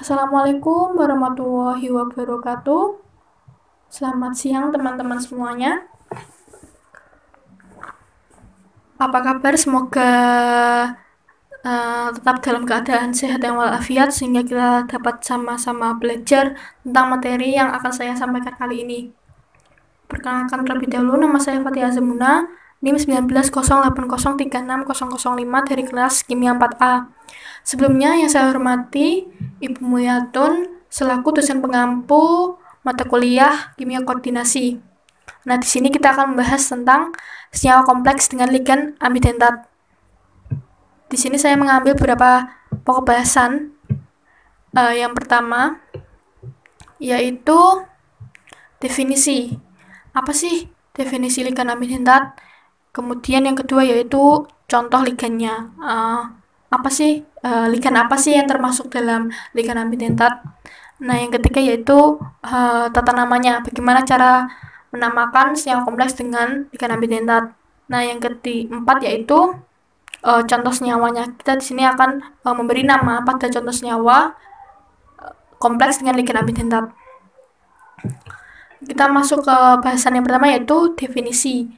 Assalamualaikum warahmatullahi wabarakatuh. Selamat siang teman-teman semuanya. Apa kabar? Semoga uh, tetap dalam keadaan sehat dan walafiat sehingga kita dapat sama-sama belajar tentang materi yang akan saya sampaikan kali ini. Perkenalkan terlebih dahulu, nama saya Fatih Azemuna, NIM 19080360005 dari kelas Kimia 4A. Sebelumnya yang saya hormati Ibu Mulyatun selaku dosen pengampu mata kuliah kimia koordinasi. Nah, di sini kita akan membahas tentang senyawa kompleks dengan ligan amidentat. Di sini saya mengambil beberapa pokok bahasan. Uh, eh, yang pertama yaitu definisi. Apa sih definisi ligan amidentat? Kemudian yang kedua yaitu contoh ligannya. Uh, apa sih uh, ligan apa sih yang termasuk dalam ligan ambidentat. Nah, yang ketiga yaitu uh, tata namanya. Bagaimana cara menamakan senyawa kompleks dengan ligan ambidentat. Nah, yang keempat yaitu uh, contoh senyawanya. Kita di sini akan uh, memberi nama pada contoh senyawa kompleks dengan ligan ambidentat. Kita masuk ke bahasan yang pertama yaitu definisi.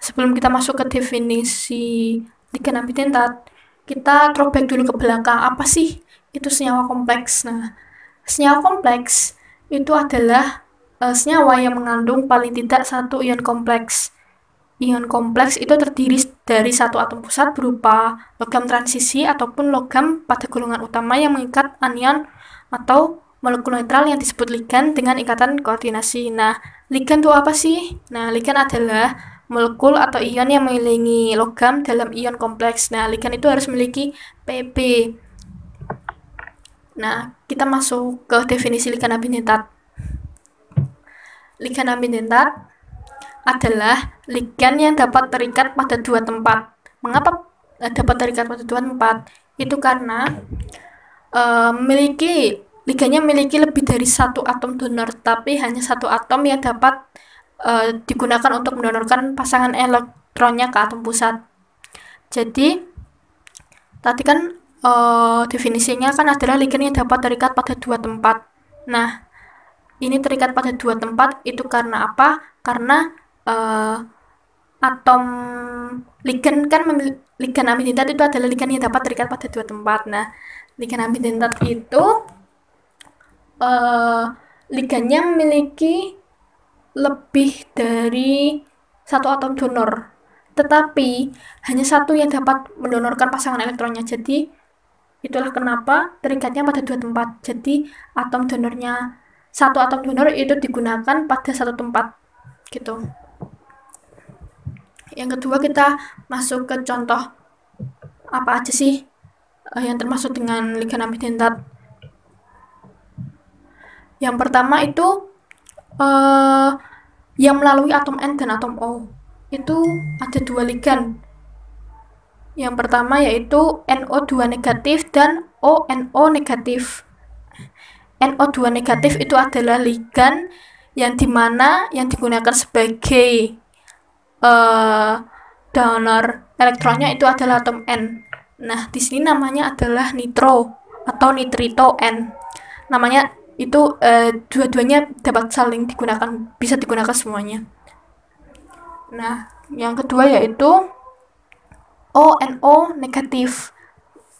Sebelum kita masuk ke definisi ligan ambidentat, kita throwback dulu ke belakang apa sih itu senyawa kompleks nah senyawa kompleks itu adalah uh, senyawa yang mengandung paling tidak satu ion kompleks ion kompleks itu terdiri dari satu atom pusat berupa logam transisi ataupun logam pada golongan utama yang mengikat anion atau molekul netral yang disebut ligan dengan ikatan koordinasi. Nah, ligan itu apa sih? Nah, ligan adalah molekul atau ion yang mengelilingi logam dalam ion kompleks. Nah, ligan itu harus memiliki pp. Nah, kita masuk ke definisi ligan abinentat. Ligan adalah ligan yang dapat terikat pada dua tempat. Mengapa eh, dapat terikat pada dua tempat? Itu karena uh, memiliki ligannya memiliki lebih dari satu atom donor, tapi hanya satu atom yang dapat uh, digunakan untuk mendonorkan pasangan elektronnya ke atom pusat. Jadi tadi kan uh, definisinya kan adalah ligand yang dapat terikat pada dua tempat. Nah, ini terikat pada dua tempat itu karena apa? Karena uh, atom ligand kan ligand ligan tadi itu adalah ligand yang dapat terikat pada dua tempat. Nah, ligan amidentat itu uh, ligandnya memiliki lebih dari satu atom donor tetapi hanya satu yang dapat mendonorkan pasangan elektronnya jadi itulah kenapa terikatnya pada dua tempat jadi atom donornya satu atom donor itu digunakan pada satu tempat gitu yang kedua kita masuk ke contoh apa aja sih eh, yang termasuk dengan ligan amidentat yang pertama itu uh, yang melalui atom N dan atom O itu ada dua ligan. Yang pertama yaitu NO2 negatif dan ONO negatif. NO2 negatif itu adalah ligan yang dimana yang digunakan sebagai uh, donor elektronnya itu adalah atom N. Nah, di sini namanya adalah nitro atau nitrito N. Namanya itu uh, dua-duanya dapat saling digunakan bisa digunakan semuanya nah yang kedua yaitu O and O negatif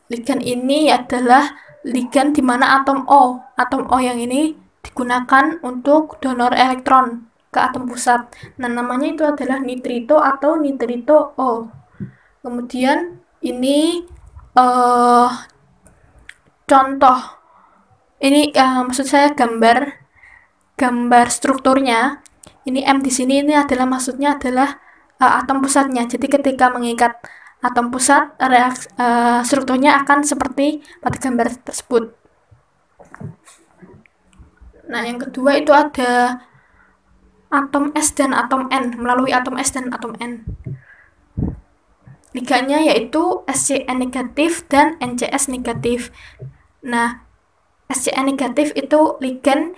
ligan ini adalah ligan di mana atom O atom O yang ini digunakan untuk donor elektron ke atom pusat nah namanya itu adalah nitrito atau nitrito O kemudian ini uh, contoh ini uh, maksud saya gambar gambar strukturnya ini M di sini ini adalah maksudnya adalah uh, atom pusatnya jadi ketika mengikat atom pusat reaks, uh, strukturnya akan seperti pada gambar tersebut nah yang kedua itu ada atom S dan atom N melalui atom S dan atom N liganya yaitu SCN negatif dan NCS negatif nah SCN negatif itu ligan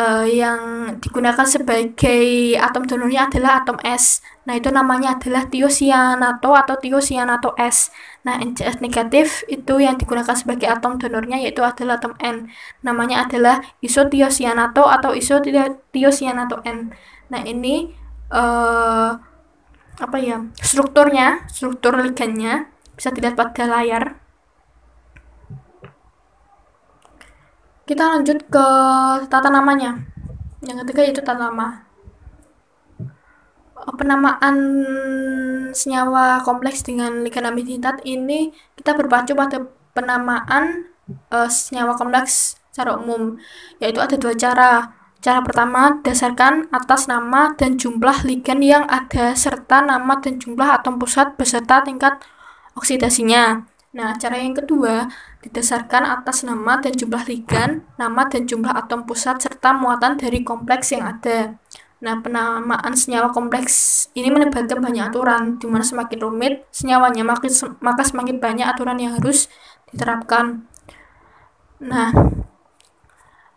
uh, eh, yang digunakan sebagai atom donornya adalah atom S. Nah, itu namanya adalah tiosianato atau tiosianato S. Nah, NCS negatif itu yang digunakan sebagai atom donornya yaitu adalah atom N. Namanya adalah isotiosianato atau isotiosianato N. Nah, ini uh, apa ya? strukturnya, struktur ligannya bisa dilihat pada layar. kita lanjut ke tata namanya yang ketiga itu tata nama penamaan senyawa kompleks dengan ligan amiditat ini kita berpacu pada penamaan uh, senyawa kompleks secara umum yaitu ada dua cara cara pertama dasarkan atas nama dan jumlah ligan yang ada serta nama dan jumlah atom pusat beserta tingkat oksidasinya Nah, cara yang kedua didasarkan atas nama dan jumlah ligan, nama dan jumlah atom pusat, serta muatan dari kompleks yang ada. Nah, penamaan senyawa kompleks ini melibatkan banyak aturan, di mana semakin rumit senyawanya, maka semakin banyak aturan yang harus diterapkan. Nah,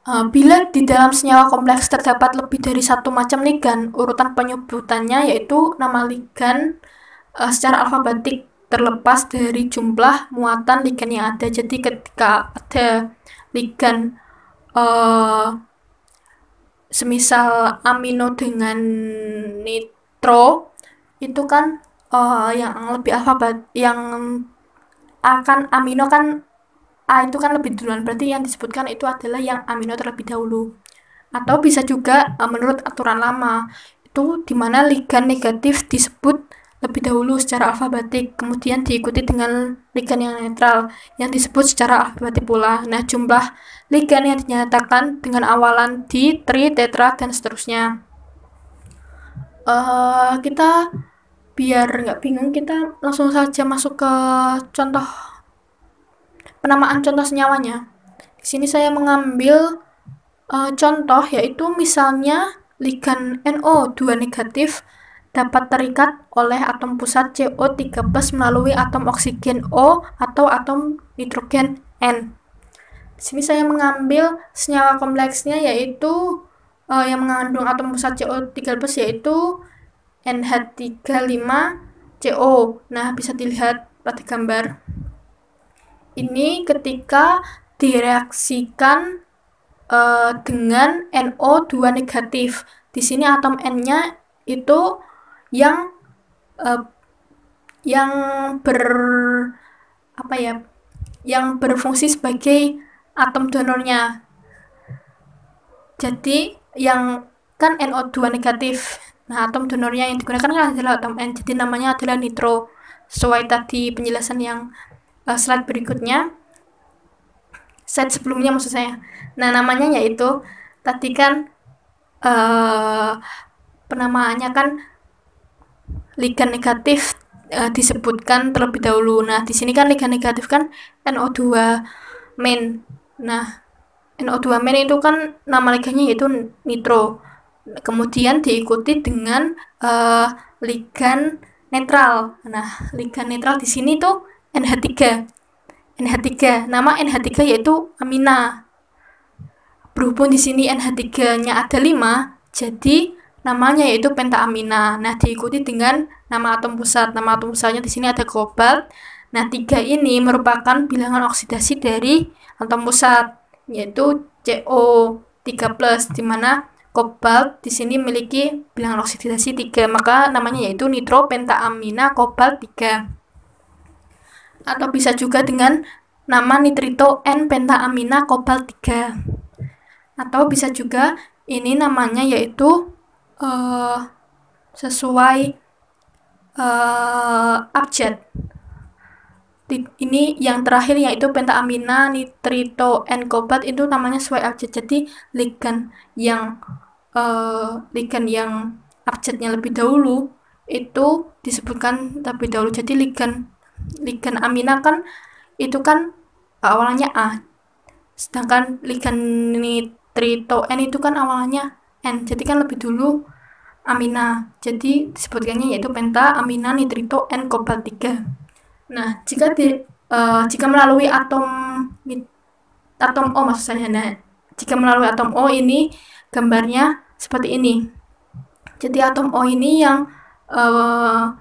eh, bila di dalam senyawa kompleks terdapat lebih dari satu macam ligan, urutan penyebutannya yaitu nama ligan eh, secara alfabetik terlepas dari jumlah muatan ligan yang ada. Jadi ketika ada ligan uh, semisal amino dengan nitro itu kan uh, yang lebih alfabet yang akan amino kan A itu kan lebih duluan berarti yang disebutkan itu adalah yang amino terlebih dahulu atau bisa juga uh, menurut aturan lama itu dimana ligan negatif disebut lebih dahulu secara alfabetik, kemudian diikuti dengan ligan yang netral, yang disebut secara alfabetik pula. Nah, jumlah ligan yang dinyatakan dengan awalan di, tri, tetra, dan seterusnya. Uh, kita biar nggak bingung, kita langsung saja masuk ke contoh penamaan contoh senyawanya. Di sini saya mengambil uh, contoh, yaitu misalnya ligan NO2 negatif, dapat terikat oleh atom pusat CO3 melalui atom oksigen O atau atom nitrogen N. Di sini saya mengambil senyawa kompleksnya yaitu uh, yang mengandung atom pusat CO3 yaitu NH35CO. Nah, bisa dilihat pada gambar. Ini ketika direaksikan uh, dengan NO2 negatif. Di sini atom N-nya itu yang uh, yang ber apa ya yang berfungsi sebagai atom donornya jadi yang kan NO2 negatif nah atom donornya yang digunakan kan adalah atom N jadi namanya adalah nitro sesuai tadi penjelasan yang uh, slide berikutnya slide sebelumnya maksud saya nah namanya yaitu tadi kan uh, penamaannya kan ligan negatif uh, disebutkan terlebih dahulu. Nah, di sini kan ligan negatif kan NO2 main. Nah, NO2 main itu kan nama ligannya yaitu nitro. Kemudian diikuti dengan uh, eh, ligan netral. Nah, ligan netral di sini tuh NH3. NH3. Nama NH3 yaitu amina. Berhubung di sini NH3-nya ada 5, jadi namanya yaitu pentamina. Nah, diikuti dengan nama atom pusat. Nama atom pusatnya di sini ada kobalt. Nah, tiga ini merupakan bilangan oksidasi dari atom pusat, yaitu CO3+, di mana kobalt di sini memiliki bilangan oksidasi 3, maka namanya yaitu nitropentamina kobalt 3. Atau bisa juga dengan nama nitrito n pentamina kobalt 3. Atau bisa juga ini namanya yaitu uh, sesuai uh, abjad. Ini yang terakhir yaitu pentamina nitrito, and cobalt itu namanya sesuai abjad. Jadi ligan yang uh, eh, ligan yang abjadnya lebih dahulu itu disebutkan tapi dahulu. Jadi ligan ligan amina kan itu kan awalnya A. Sedangkan ligan nitrito N itu kan awalnya N jadi kan lebih dulu amina jadi disebutkannya yaitu penta amina nitrito N kobalt 3 nah jika di, uh, jika melalui atom atom O maksud saya nah jika melalui atom O ini gambarnya seperti ini jadi atom O ini yang uh,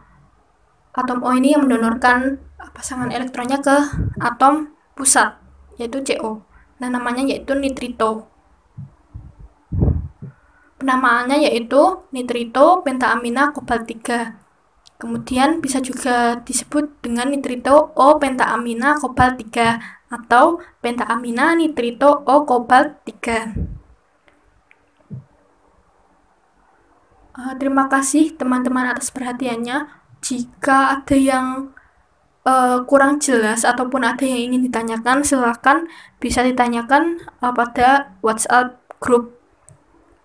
atom O ini yang mendonorkan pasangan elektronnya ke atom pusat yaitu CO nah namanya yaitu nitrito Penamaannya yaitu nitrito pentaamina kobalt 3. Kemudian bisa juga disebut dengan nitrito O pentaamina kobalt 3 atau pentaamina nitrito O kobalt 3. Uh, eh, terima kasih teman-teman atas perhatiannya. Jika ada yang uh, kurang jelas ataupun ada yang ingin ditanyakan, silakan bisa ditanyakan uh, pada WhatsApp grup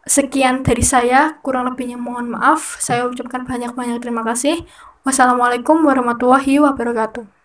Sekian dari saya, kurang lebihnya mohon maaf. Saya ucapkan banyak-banyak terima kasih. Wassalamualaikum warahmatullahi wabarakatuh.